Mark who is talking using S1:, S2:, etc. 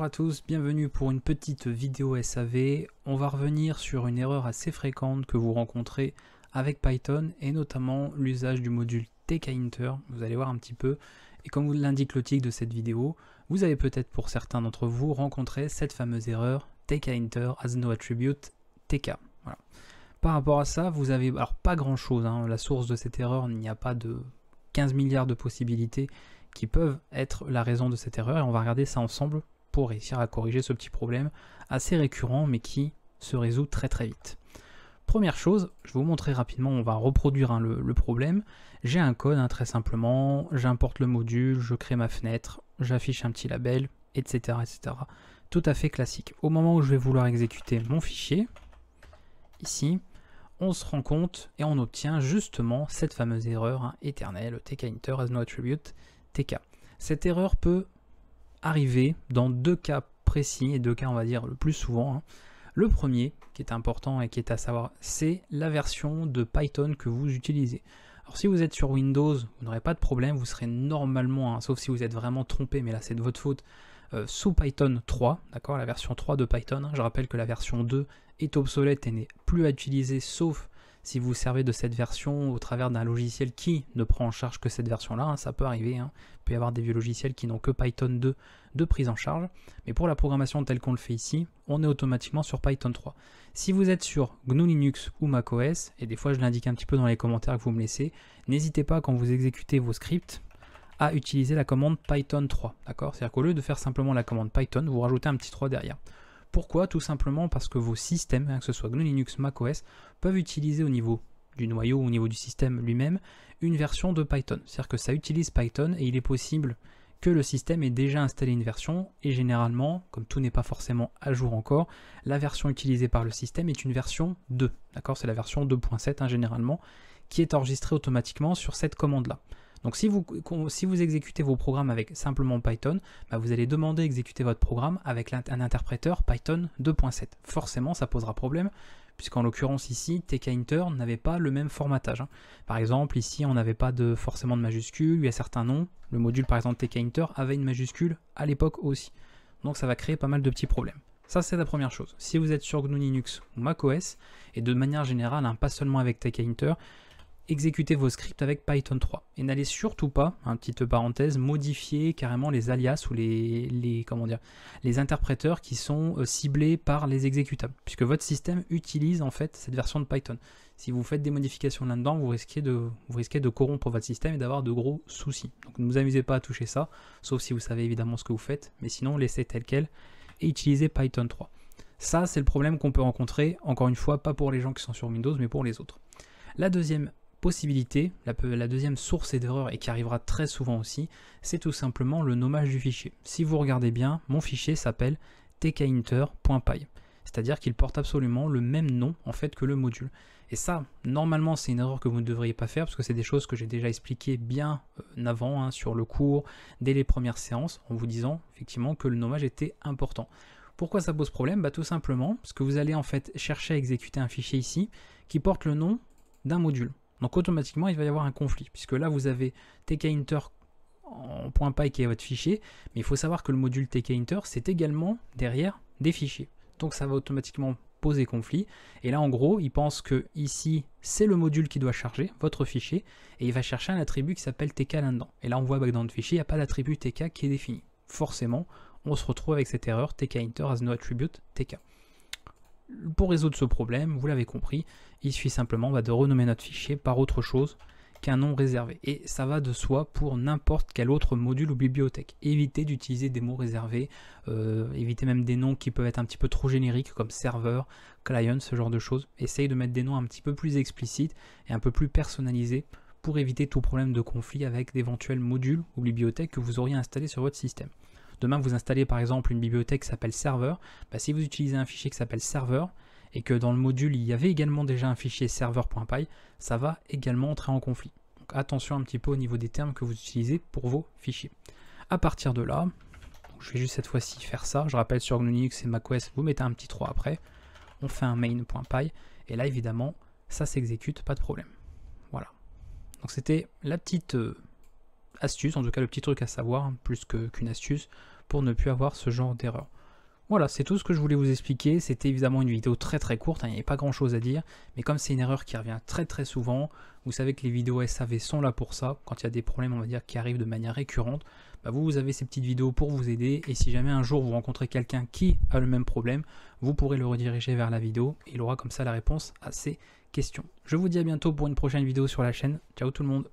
S1: Bonjour à tous, bienvenue pour une petite vidéo SAV. On va revenir sur une erreur assez fréquente que vous rencontrez avec Python et notamment l'usage du module tkinter. Vous allez voir un petit peu. Et comme vous l'indique le titre de cette vidéo, vous avez peut-être pour certains d'entre vous rencontré cette fameuse erreur tkinter as no attribute tk. Par rapport à ça, vous avez alors pas grand chose. Hein. La source de cette erreur, il n'y a pas de 15 milliards de possibilités qui peuvent être la raison de cette erreur et on va regarder ça ensemble pour réussir à corriger ce petit problème assez récurrent mais qui se résout très très vite. Première chose, je vais vous montrer rapidement, on va reproduire hein, le, problème. J'ai un code hein, très simplement, j'importe le module, je crée ma fenêtre, j'affiche un petit label, etc., etc. Tout à fait classique. Au moment où je vais vouloir exécuter mon fichier, ici, on se rend compte et on obtient justement cette fameuse erreur hein, éternelle, tkinter has no attribute, tk. Cette erreur peut arriver dans deux cas précis, et deux cas on va dire le plus souvent. Hein. Le premier, qui est important et qui est à savoir, c'est la version de Python que vous utilisez. Alors si vous êtes sur Windows, vous n'aurez pas de problème, vous serez normalement, hein, sauf si vous êtes vraiment trompé, mais là c'est de votre faute, euh, sous Python 3, d'accord, la version 3 de Python. Hein. Je rappelle que la version 2 est obsolète et n'est plus à utiliser sauf si vous servez de cette version au travers d'un logiciel qui ne prend en charge que cette version-là, hein, ça peut arriver. Hein. Il peut y avoir des vieux logiciels qui n'ont que Python 2 de prise en charge. Mais pour la programmation telle qu'on le fait ici, on est automatiquement sur Python 3. Si vous êtes sur GNU Linux ou macOS, et des fois je l'indique un petit peu dans les commentaires que vous me laissez, n'hésitez pas quand vous exécutez vos scripts à utiliser la commande Python 3. D'accord C'est-à-dire qu'au lieu de faire simplement la commande Python, vous rajoutez un petit 3 derrière. Pourquoi Tout simplement parce que vos systèmes, hein, que ce soit GNU Linux, macOS, peuvent utiliser au niveau du noyau au niveau du système lui-même, une version de Python. C'est-à-dire que ça utilise Python et il est possible que le système ait déjà installé une version et généralement, comme tout n'est pas forcément à jour encore, la version utilisée par le système est une version 2. D'accord C'est la version 2.7 hein, généralement qui est enregistrée automatiquement sur cette commande-là. Donc si vous, si vous exécutez vos programmes avec simplement Python, bah, vous allez demander d'exécuter votre programme avec un interpréteur Python 2.7. Forcément, ça posera problème, puisqu'en l'occurrence ici, tkinter n'avait pas le même formatage. Hein. Par exemple, ici, on n'avait pas de, forcément de majuscule, il y a certains noms. Le module, par exemple, tkinter avait une majuscule à l'époque aussi. Donc ça va créer pas mal de petits problèmes. Ça, c'est la première chose. Si vous êtes sur GNU Linux ou macOS, et de manière générale, hein, pas seulement avec TkInter, exécuter vos scripts avec Python 3. Et n'allez surtout pas, un hein, petite parenthèse, modifier carrément les alias ou les, les, comment dire, les interpréteurs qui sont euh, ciblés par les exécutables, puisque votre système utilise en fait cette version de Python. Si vous faites des modifications là-dedans, vous de, vous risquez de corrompre votre système et d'avoir de gros soucis. Donc ne vous amusez pas à toucher ça, sauf si vous savez évidemment ce que vous faites, mais sinon laissez tel quel et utilisez Python 3. Ça, c'est le problème qu'on peut rencontrer, encore une fois, pas pour les gens qui sont sur Windows, mais pour les autres. La deuxième possibilité, la, deuxième source d'erreur et qui arrivera très souvent aussi, c'est tout simplement le nommage du fichier. Si vous regardez bien, mon fichier s'appelle tkinter.py c'est-à-dire qu'il porte absolument le même nom en fait que le module. Et ça, normalement, c'est une erreur que vous ne devriez pas faire parce que c'est des choses que j'ai déjà expliquées bien euh, avant hein, sur le cours, dès les premières séances, en vous disant effectivement que le nommage était important. Pourquoi ça pose problème bah, Tout simplement parce que vous allez en fait chercher à exécuter un fichier ici qui porte le nom d'un module. Donc automatiquement, il va y avoir un conflit, puisque là, vous avez tkinter en .py qui est votre fichier, mais il faut savoir que le module tkinter, c'est également derrière des fichiers. Donc ça va automatiquement poser conflit. Et là, en gros, il pense que ici, c'est le module qui doit charger, votre fichier, et il va chercher un attribut qui s'appelle tk là-dedans. Et là, on voit bah, que dans le fichier, il n'y a pas d'attribut tk qui est défini. Forcément, on se retrouve avec cette erreur tkinter has no attribute tk pour résoudre ce problème, vous l'avez compris, il suffit simplement bah, de renommer notre fichier par autre chose qu'un nom réservé. Et ça va de soi pour n'importe quel autre module ou bibliothèque. Évitez d'utiliser des mots réservés, euh, évitez même des noms qui peuvent être un petit peu trop génériques comme serveur, client, ce genre de choses. Essayez de mettre des noms un petit peu plus explicites et un peu plus personnalisés pour éviter tout problème de conflit avec d'éventuels modules ou bibliothèques que vous auriez installés sur votre système demain vous installez par exemple une bibliothèque qui s'appelle serveur, bah, si vous utilisez un fichier qui s'appelle serveur, et que dans le module il y avait également déjà un fichier serveur.py, ça va également entrer en conflit. Donc attention un petit peu au niveau des termes que vous utilisez pour vos fichiers. À partir de là, je vais juste cette fois-ci faire ça, je rappelle sur GNU Linux et macOS, vous mettez un petit 3 après, on fait un main.py, et là évidemment ça s'exécute, pas de problème. Voilà. Donc c'était la petite euh, astuce, en tout cas le petit truc à savoir, hein, plus qu'une astuce, pour ne plus avoir ce genre d'erreur. Voilà, c'est tout ce que je voulais vous expliquer. C'était évidemment une vidéo très très courte, hein, il n'y avait pas grand chose à dire, mais comme c'est une erreur qui revient très très souvent, vous savez que les vidéos SAV sont là pour ça, quand il y a des problèmes on va dire qui arrivent de manière récurrente, bah, vous, vous avez ces petites vidéos pour vous aider, et si jamais un jour vous rencontrez quelqu'un qui a le même problème, vous pourrez le rediriger vers la vidéo, et il aura comme ça la réponse à ses questions. Je vous dis à bientôt pour une prochaine vidéo sur la chaîne, ciao tout le monde